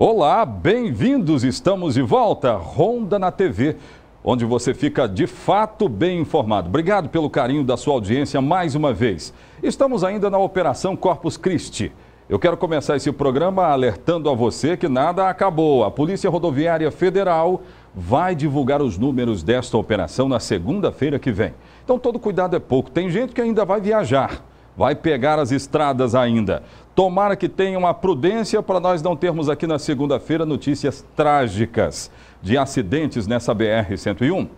Olá, bem-vindos! Estamos de volta, Ronda na TV, onde você fica de fato bem informado. Obrigado pelo carinho da sua audiência mais uma vez. Estamos ainda na Operação Corpus Christi. Eu quero começar esse programa alertando a você que nada acabou. A Polícia Rodoviária Federal vai divulgar os números desta operação na segunda-feira que vem. Então, todo cuidado é pouco. Tem gente que ainda vai viajar vai pegar as estradas ainda. Tomara que tenham a prudência para nós não termos aqui na segunda-feira notícias trágicas de acidentes nessa BR-101.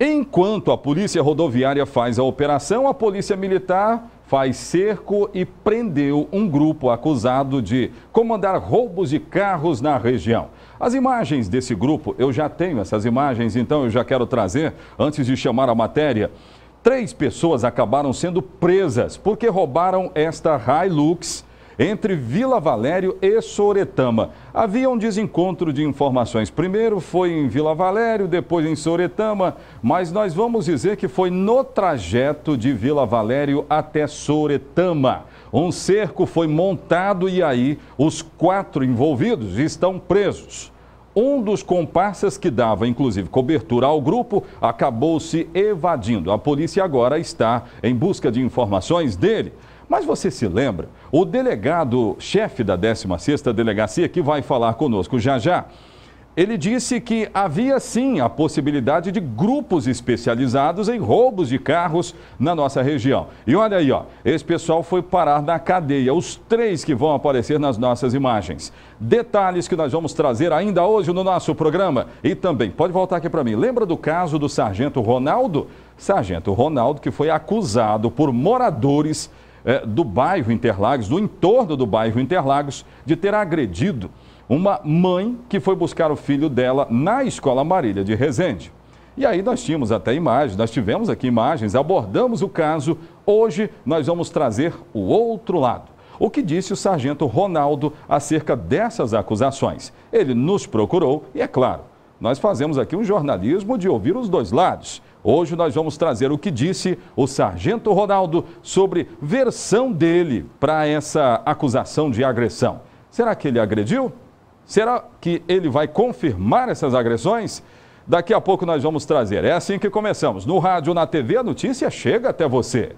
Enquanto a Polícia Rodoviária faz a operação, a Polícia Militar faz cerco e prendeu um grupo acusado de comandar roubos de carros na região. As imagens desse grupo, eu já tenho essas imagens, então eu já quero trazer antes de chamar a matéria. Três pessoas acabaram sendo presas porque roubaram esta Hilux entre Vila Valério e Soretama. Havia um desencontro de informações. Primeiro foi em Vila Valério, depois em Soretama, mas nós vamos dizer que foi no trajeto de Vila Valério até Soretama. Um cerco foi montado e aí os quatro envolvidos estão presos. Um dos comparsas que dava, inclusive, cobertura ao grupo acabou se evadindo. A polícia agora está em busca de informações dele. Mas você se lembra? O delegado-chefe da 16ª Delegacia, que vai falar conosco já já, ele disse que havia sim a possibilidade de grupos especializados em roubos de carros na nossa região. E olha aí, ó, esse pessoal foi parar na cadeia, os três que vão aparecer nas nossas imagens. Detalhes que nós vamos trazer ainda hoje no nosso programa. E também, pode voltar aqui para mim, lembra do caso do sargento Ronaldo? Sargento Ronaldo que foi acusado por moradores eh, do bairro Interlagos, do entorno do bairro Interlagos, de ter agredido uma mãe que foi buscar o filho dela na Escola Marília de Resende. E aí nós tínhamos até imagens, nós tivemos aqui imagens, abordamos o caso. Hoje nós vamos trazer o outro lado. O que disse o sargento Ronaldo acerca dessas acusações? Ele nos procurou e, é claro, nós fazemos aqui um jornalismo de ouvir os dois lados. Hoje nós vamos trazer o que disse o sargento Ronaldo sobre versão dele para essa acusação de agressão. Será que ele agrediu? Será que ele vai confirmar essas agressões? Daqui a pouco nós vamos trazer. É assim que começamos. No rádio, na TV, a notícia chega até você.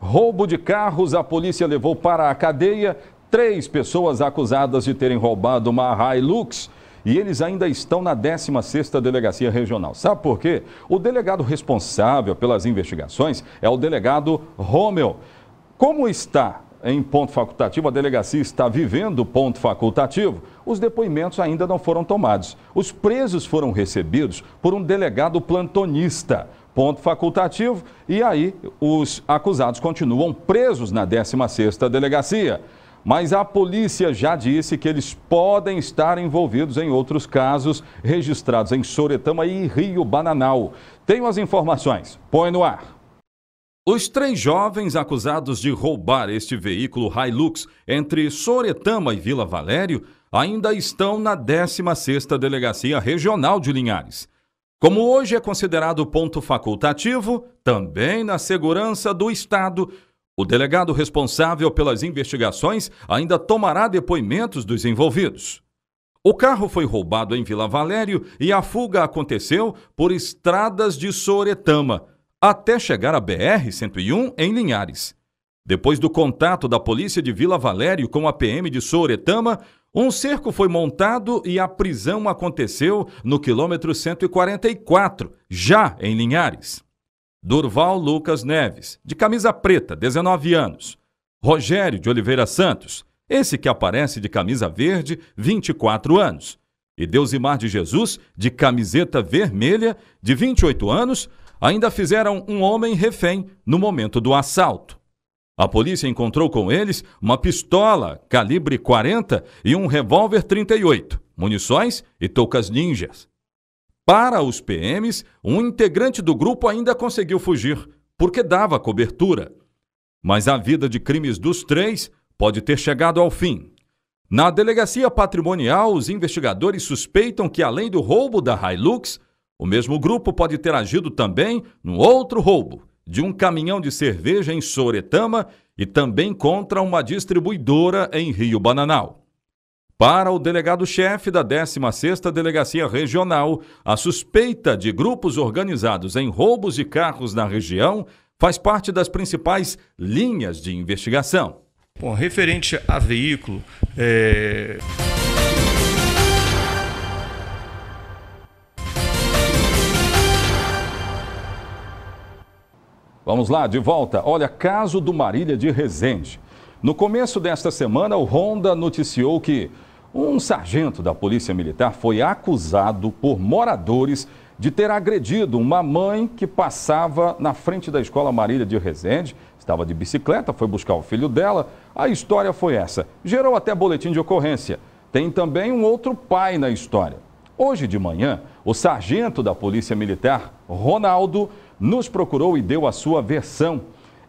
Roubo de carros, a polícia levou para a cadeia três pessoas acusadas de terem roubado uma Hilux e eles ainda estão na 16ª Delegacia Regional. Sabe por quê? O delegado responsável pelas investigações é o delegado Romeu. Como está em ponto facultativo, a delegacia está vivendo ponto facultativo, os depoimentos ainda não foram tomados. Os presos foram recebidos por um delegado plantonista, ponto facultativo, e aí os acusados continuam presos na 16ª Delegacia. Mas a polícia já disse que eles podem estar envolvidos em outros casos registrados em Soretama e Rio Bananal. Tenho as informações. Põe no ar. Os três jovens acusados de roubar este veículo Hilux entre Soretama e Vila Valério ainda estão na 16ª Delegacia Regional de Linhares. Como hoje é considerado ponto facultativo, também na segurança do Estado, o delegado responsável pelas investigações ainda tomará depoimentos dos envolvidos. O carro foi roubado em Vila Valério e a fuga aconteceu por estradas de Soretama, até chegar à BR-101 em Linhares. Depois do contato da polícia de Vila Valério com a PM de Soretama, um cerco foi montado e a prisão aconteceu no quilômetro 144, já em Linhares. Durval Lucas Neves, de camisa preta, 19 anos. Rogério de Oliveira Santos, esse que aparece de camisa verde, 24 anos. E Deusimar de Jesus, de camiseta vermelha, de 28 anos, ainda fizeram um homem refém no momento do assalto. A polícia encontrou com eles uma pistola calibre 40 e um revólver 38, munições e toucas ninjas. Para os PMs, um integrante do grupo ainda conseguiu fugir, porque dava cobertura. Mas a vida de crimes dos três pode ter chegado ao fim. Na delegacia patrimonial, os investigadores suspeitam que, além do roubo da Hilux, o mesmo grupo pode ter agido também no outro roubo, de um caminhão de cerveja em Soretama e também contra uma distribuidora em Rio Bananal. Para o delegado-chefe da 16ª Delegacia Regional, a suspeita de grupos organizados em roubos de carros na região faz parte das principais linhas de investigação. Bom, referente a veículo, é... Vamos lá, de volta. Olha, caso do Marília de Resende. No começo desta semana, o Honda noticiou que um sargento da Polícia Militar foi acusado por moradores de ter agredido uma mãe que passava na frente da escola Marília de Resende, estava de bicicleta, foi buscar o filho dela. A história foi essa. Gerou até boletim de ocorrência. Tem também um outro pai na história. Hoje de manhã, o sargento da Polícia Militar, Ronaldo, nos procurou e deu a sua versão.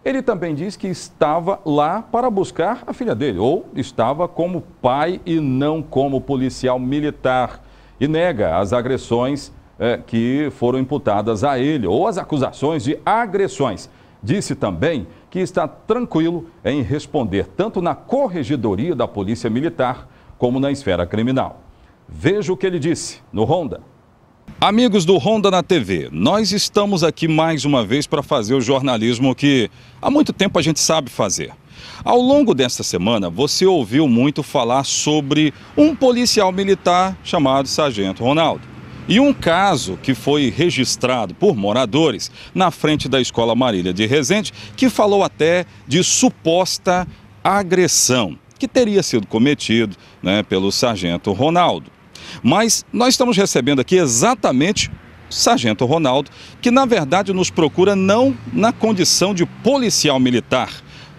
Ele também diz que estava lá para buscar a filha dele, ou estava como pai e não como policial militar, e nega as agressões é, que foram imputadas a ele, ou as acusações de agressões. Disse também que está tranquilo em responder tanto na corregedoria da Polícia Militar como na esfera criminal. Veja o que ele disse no Ronda. Amigos do Honda na TV, nós estamos aqui mais uma vez para fazer o jornalismo que há muito tempo a gente sabe fazer. Ao longo desta semana, você ouviu muito falar sobre um policial militar chamado Sargento Ronaldo e um caso que foi registrado por moradores na frente da Escola Marília de Resende, que falou até de suposta agressão que teria sido cometido né, pelo Sargento Ronaldo. Mas nós estamos recebendo aqui exatamente Sargento Ronaldo, que na verdade nos procura não na condição de policial militar,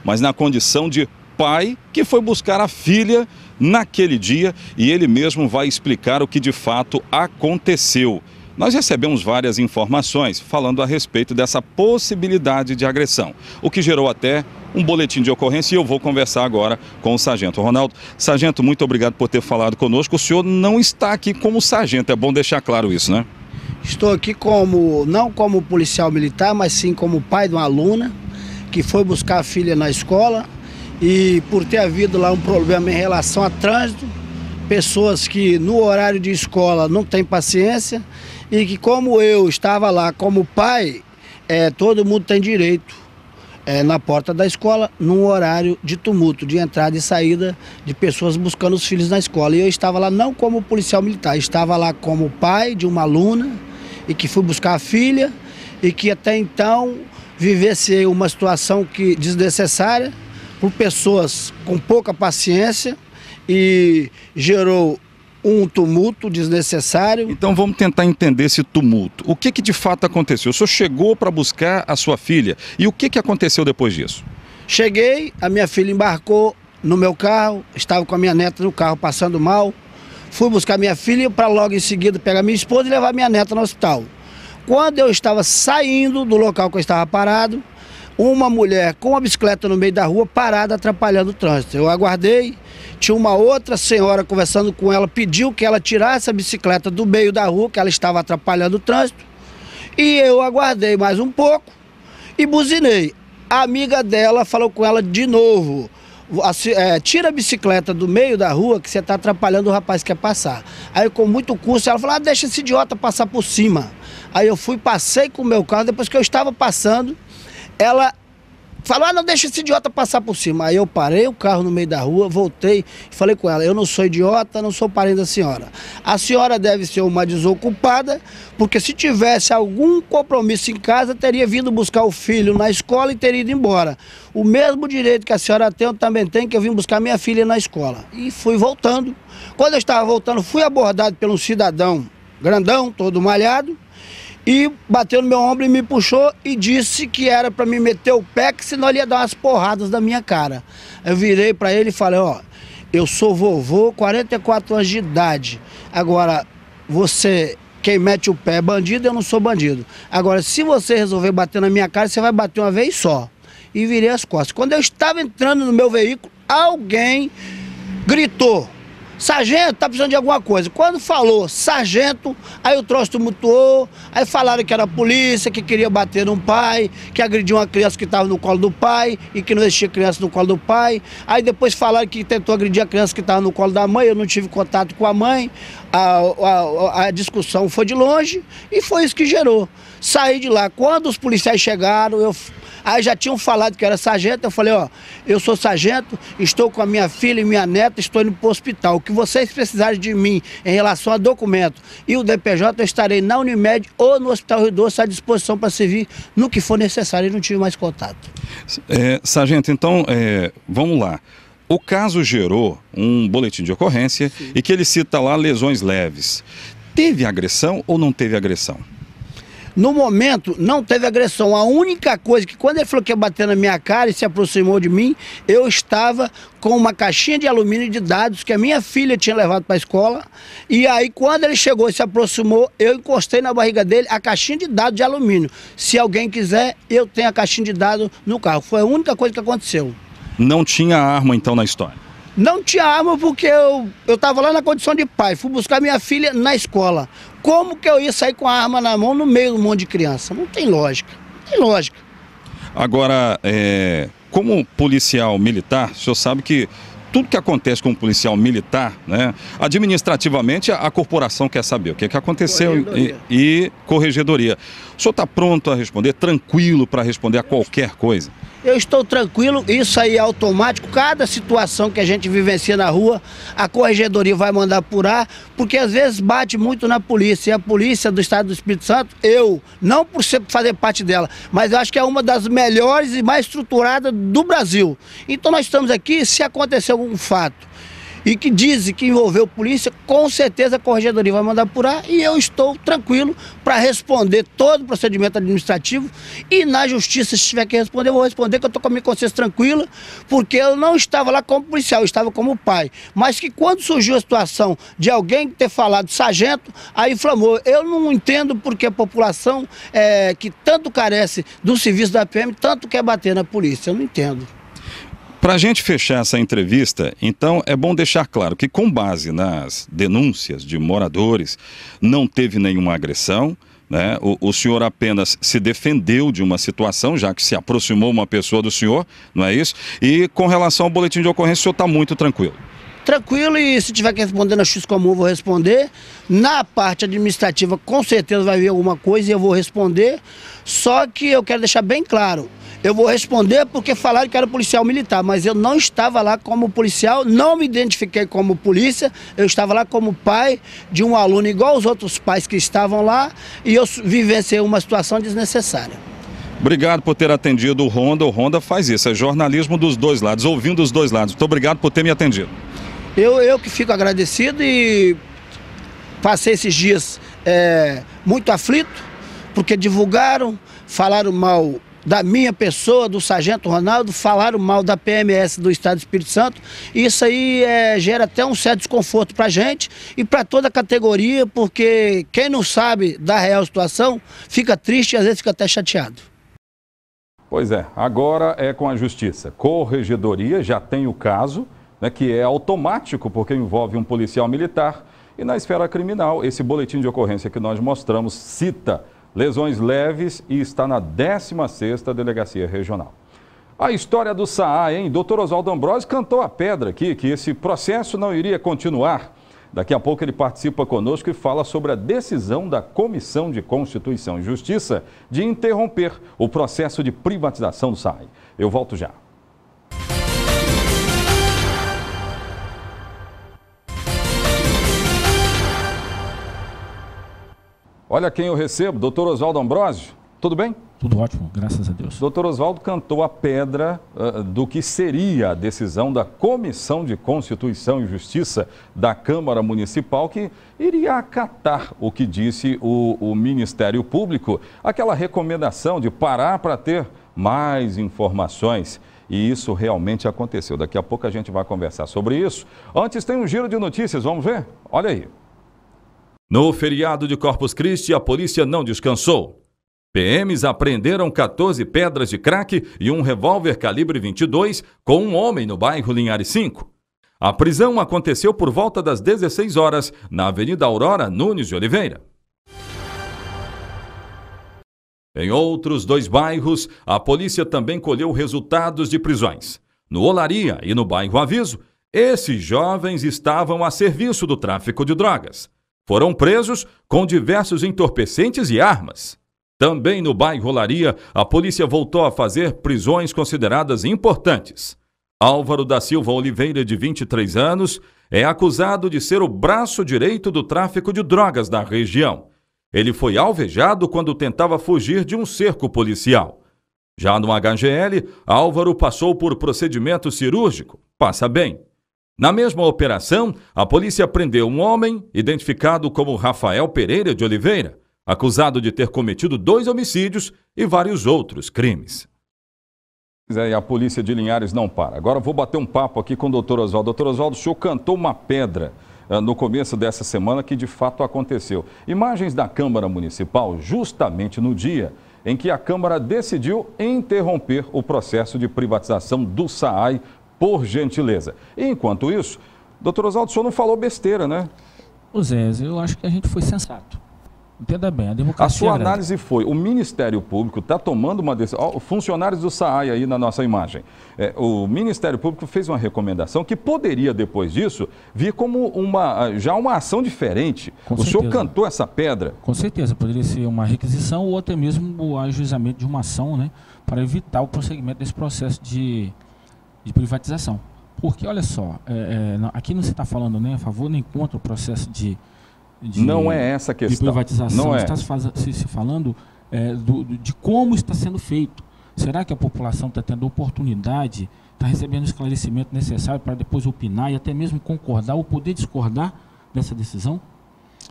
mas na condição de pai que foi buscar a filha naquele dia e ele mesmo vai explicar o que de fato aconteceu. Nós recebemos várias informações falando a respeito dessa possibilidade de agressão, o que gerou até um boletim de ocorrência e eu vou conversar agora com o sargento. Ronaldo, sargento, muito obrigado por ter falado conosco. O senhor não está aqui como sargento, é bom deixar claro isso, né? Estou aqui como, não como policial militar, mas sim como pai de uma aluna que foi buscar a filha na escola e por ter havido lá um problema em relação a trânsito, pessoas que no horário de escola não têm paciência e que como eu estava lá como pai, é, todo mundo tem direito é, na porta da escola, num horário de tumulto, de entrada e saída de pessoas buscando os filhos na escola. E eu estava lá não como policial militar, estava lá como pai de uma aluna e que fui buscar a filha e que até então vivesse uma situação que desnecessária por pessoas com pouca paciência e gerou um tumulto desnecessário. Então vamos tentar entender esse tumulto. O que, que de fato aconteceu? O senhor chegou para buscar a sua filha e o que, que aconteceu depois disso? Cheguei, a minha filha embarcou no meu carro, estava com a minha neta no carro passando mal. Fui buscar minha filha para logo em seguida pegar minha esposa e levar minha neta no hospital. Quando eu estava saindo do local que eu estava parado, uma mulher com a bicicleta no meio da rua parada atrapalhando o trânsito. Eu aguardei, tinha uma outra senhora conversando com ela, pediu que ela tirasse a bicicleta do meio da rua, que ela estava atrapalhando o trânsito. E eu aguardei mais um pouco e buzinei. A amiga dela falou com ela de novo. É, tira a bicicleta do meio da rua que você está atrapalhando o rapaz que quer passar. Aí com muito curso ela falou, ah, deixa esse idiota passar por cima. Aí eu fui, passei com o meu carro, depois que eu estava passando, ela falou: ah, não deixa esse idiota passar por cima. Aí eu parei o carro no meio da rua, voltei e falei com ela: eu não sou idiota, não sou parente da senhora. A senhora deve ser uma desocupada, porque se tivesse algum compromisso em casa, teria vindo buscar o filho na escola e teria ido embora. O mesmo direito que a senhora tem, eu também tenho, que eu vim buscar minha filha na escola. E fui voltando. Quando eu estava voltando, fui abordado por um cidadão grandão, todo malhado e bateu no meu ombro e me puxou e disse que era para me meter o pé, que senão ele ia dar umas porradas na minha cara. Eu virei para ele e falei, ó, eu sou vovô, 44 anos de idade. Agora, você, quem mete o pé é bandido, eu não sou bandido. Agora, se você resolver bater na minha cara, você vai bater uma vez só. E virei as costas. Quando eu estava entrando no meu veículo, alguém gritou. Sargento, tá precisando de alguma coisa. Quando falou sargento, aí o troço tumultuou, aí falaram que era polícia, que queria bater num pai, que agrediu uma criança que estava no colo do pai e que não existia criança no colo do pai. Aí depois falaram que tentou agredir a criança que estava no colo da mãe, eu não tive contato com a mãe. A, a, a discussão foi de longe e foi isso que gerou. Saí de lá. Quando os policiais chegaram, eu, aí já tinham falado que era sargento. Eu falei, ó, eu sou sargento, estou com a minha filha e minha neta, estou indo para o hospital. O que vocês precisarem de mim em relação a documento e o DPJ, eu estarei na Unimed ou no Hospital Rio Doce à disposição para servir no que for necessário. E não tive mais contato. É, sargento, então, é, vamos lá. O caso gerou um boletim de ocorrência Sim. e que ele cita lá lesões leves. Teve agressão ou não teve agressão? No momento, não teve agressão. A única coisa que quando ele falou que ia bater na minha cara e se aproximou de mim, eu estava com uma caixinha de alumínio de dados que a minha filha tinha levado para a escola. E aí, quando ele chegou e se aproximou, eu encostei na barriga dele a caixinha de dados de alumínio. Se alguém quiser, eu tenho a caixinha de dados no carro. Foi a única coisa que aconteceu. Não tinha arma, então, na história? Não tinha arma porque eu estava lá na condição de pai. Fui buscar minha filha na escola. Como que eu ia sair com a arma na mão no meio do um monte de criança? Não tem lógica, não tem lógica. Agora, é, como policial militar, o senhor sabe que tudo que acontece com um policial militar, né, administrativamente a, a corporação quer saber o que, é que aconteceu corregedoria. E, e corregedoria. O senhor está pronto a responder, tranquilo para responder a qualquer coisa? eu estou tranquilo, isso aí é automático. Cada situação que a gente vivencia na rua, a corregedoria vai mandar apurar, porque às vezes bate muito na polícia. E a polícia do Estado do Espírito Santo, eu, não por fazer parte dela, mas acho que é uma das melhores e mais estruturadas do Brasil. Então nós estamos aqui, se acontecer algum fato e que dizem que envolveu polícia, com certeza a corregedoria vai mandar apurar e eu estou tranquilo para responder todo o procedimento administrativo e na justiça, se tiver que responder, eu vou responder que eu estou com a minha consciência tranquila, porque eu não estava lá como policial, eu estava como pai. Mas que quando surgiu a situação de alguém ter falado sargento, aí inflamou. Eu não entendo porque a população é, que tanto carece do serviço da PM, tanto quer bater na polícia, eu não entendo. Para a gente fechar essa entrevista, então é bom deixar claro que, com base nas denúncias de moradores, não teve nenhuma agressão. Né? O, o, senhor apenas se defendeu de uma situação, já que se aproximou uma pessoa do senhor, não é isso? E com relação ao boletim de ocorrência, o senhor está muito tranquilo. Tranquilo e se tiver que responder na X comum, vou responder. Na parte administrativa, com certeza vai vir alguma coisa e eu vou responder. Só que eu quero deixar bem claro, eu vou responder porque falaram que era policial militar, mas eu não estava lá como policial, não me identifiquei como polícia, eu estava lá como pai de um aluno igual os outros pais que estavam lá e eu vivenciei uma situação desnecessária. Obrigado por ter atendido o Ronda. O Ronda faz isso, é jornalismo dos dois lados, ouvindo os dois lados. Muito obrigado por ter me atendido. Eu, eu que fico agradecido e passei esses dias é, muito aflito, porque divulgaram, falaram mal da minha pessoa, do Sargento Ronaldo, falaram mal da PMS do Estado do Espírito Santo. Isso aí é, gera até um certo desconforto para a gente e para toda a categoria, porque quem não sabe da real situação fica triste e às vezes fica até chateado. Pois é, agora é com a Justiça. Corregedoria já tem o caso, né, que é automático, porque envolve um policial militar. E na esfera criminal, esse boletim de ocorrência que nós mostramos cita lesões leves e está na 16ª Delegacia Regional. A história do Saá, hein? Dr. Oswaldo Ambrose cantou a pedra aqui, que esse processo não iria continuar. Daqui a pouco ele participa conosco e fala sobre a decisão da Comissão de Constituição e Justiça de interromper o processo de privatização do SAI. Eu volto já. Olha quem eu recebo, doutor Oswaldo Ambrosio. Tudo bem? Tudo ótimo, graças a Deus. Doutor Oswaldo cantou a pedra uh, do que seria a decisão da Comissão de Constituição e Justiça da Câmara Municipal, que iria acatar o que disse o, o Ministério Público, aquela recomendação de parar para ter mais informações. E isso realmente aconteceu. Daqui a pouco a gente vai conversar sobre isso. Antes tem um giro de notícias, vamos ver? Olha aí. No feriado de Corpus Christi, a polícia não descansou. PMs apreenderam 14 pedras de crack e um revólver calibre 22 com um homem no bairro Linhares 5. A prisão aconteceu por volta das 16 horas na Avenida Aurora Nunes de Oliveira. Em outros dois bairros, a polícia também colheu resultados de prisões. No Olaria e no bairro Aviso, esses jovens estavam a serviço do tráfico de drogas foram presos com diversos entorpecentes e armas. Também no bairro Olaria, a polícia voltou a fazer prisões consideradas importantes. Álvaro da Silva Oliveira, de 23 anos, é acusado de ser o braço direito do tráfico de drogas da região. Ele foi alvejado quando tentava fugir de um cerco policial. Já no HGL, Álvaro passou por procedimento cirúrgico. Passa bem. Na mesma operação, a polícia prendeu um homem identificado como Rafael Pereira de Oliveira, acusado de ter cometido dois homicídios e vários outros crimes. É, e a polícia de Linhares não para. Agora vou bater um papo aqui com o doutor Oswaldo. Doutor Oswaldo, o senhor cantou uma pedra uh, no começo dessa semana que de fato aconteceu. Imagens da Câmara Municipal, justamente no dia em que a Câmara decidiu interromper o processo de privatização do SAAI por gentileza. E, enquanto isso, doutor Oswaldo, o senhor não falou besteira, né? Ô Zé, eu acho que a gente foi sensato. Entenda bem, a democracia. A sua é análise foi: o Ministério Público está tomando uma decisão. Funcionários do SAAI aí na nossa imagem. É, o Ministério Público fez uma recomendação que poderia, depois disso, vir como uma, ah, já uma ação diferente. Com o certeza. senhor cantou essa pedra? Com certeza, poderia ser uma requisição ou até mesmo o ajuizamento de uma ação, né? Para evitar o prosseguimento desse processo de de privatização. Porque, olha só, é, é, aqui não se está falando nem a favor nem contra o processo de, de não é essa questão. De privatização. Não é. Está se, se falando é, do, de como está sendo feito. Será que a população está tendo oportunidade, está recebendo o esclarecimento necessário para depois opinar e até mesmo concordar ou poder discordar dessa decisão?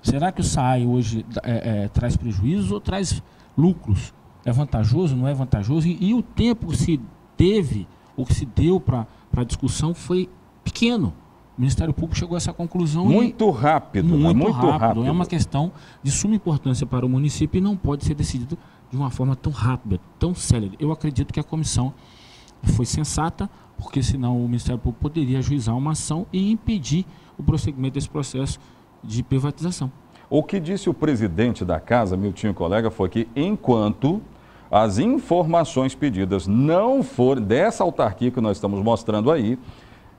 Será que o SAI hoje é, é traz prejuízos ou traz lucros? É vantajoso, não é vantajoso? E, e o tempo se teve o que se deu para discussão foi pequeno. O Ministério Público chegou a essa conclusão. Muito e, rápido, né? muito, muito rápido. É rápido. É uma questão de suma importância para o município e não pode ser decidido de uma forma tão rápida, tão célere. Eu acredito que a comissão foi sensata, porque senão o Ministério Público poderia ajuizar uma ação e impedir o prosseguimento desse processo de privatização. O que disse o presidente da casa, meu tio colega, foi que enquanto as informações pedidas não forem dessa autarquia que nós estamos mostrando aí,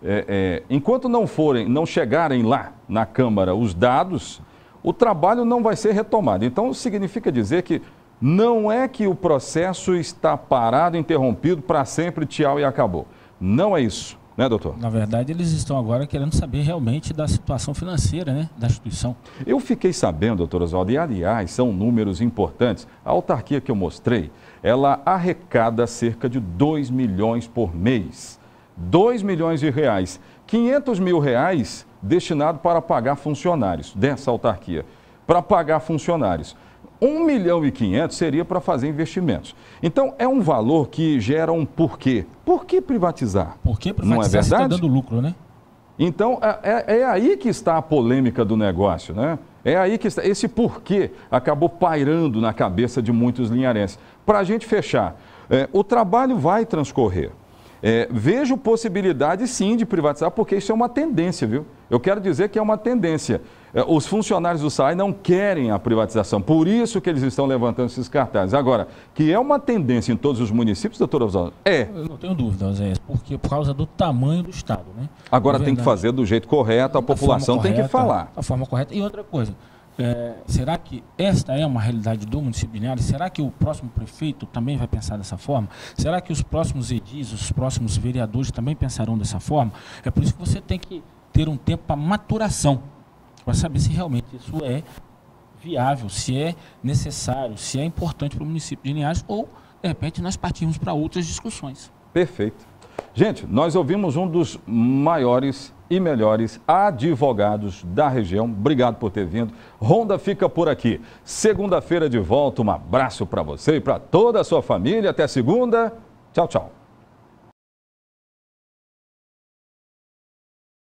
é, é, enquanto não forem, não chegarem lá na Câmara os dados, o trabalho não vai ser retomado. Então significa dizer que não é que o processo está parado, interrompido para sempre, tchau e acabou. Não é isso né, doutor? Na verdade, eles estão agora querendo saber realmente da situação financeira né, da instituição. Eu fiquei sabendo, doutor Oswaldo, e aliás, são números importantes. A autarquia que eu mostrei, ela arrecada cerca de 2 milhões por mês. 2 milhões de reais. 500 mil reais destinado para pagar funcionários dessa autarquia. Para pagar funcionários. 1 milhão e 500 seria para fazer investimentos. Então, é um valor que gera um porquê. Por que privatizar? Por que privatizar Não é tá verdade? está dando lucro, né? Então, é, é, é, aí que está a polêmica do negócio, né? É aí que está. Esse porquê acabou pairando na cabeça de muitos linharenses. Para a gente fechar, é, o trabalho vai transcorrer. É, vejo possibilidade, sim, de privatizar, porque isso é uma tendência, viu? Eu quero dizer que é uma tendência. É, os funcionários do SAI não querem a privatização, por isso que eles estão levantando esses cartazes. Agora, que é uma tendência em todos os municípios, doutor Osório? É. Eu não tenho dúvida, Zé, porque por causa do tamanho do Estado. Né? Agora tem que fazer do jeito correto, a população correta, tem que falar. A forma correta. E outra coisa, é, será que esta é uma realidade do município de Linhares? Será que o próximo prefeito também vai pensar dessa forma? Será que os próximos edis, os próximos vereadores também pensarão dessa forma? É por isso que você tem que ter um tempo para maturação, para saber se realmente isso é viável, se é necessário, se é importante para o município de Linhares ou, de repente, nós partimos para outras discussões. Perfeito. Gente, nós ouvimos um dos maiores e melhores advogados da região. Obrigado por ter vindo. Ronda fica por aqui. Segunda-feira de volta. Um abraço para você e para toda a sua família. Até segunda. Tchau, tchau.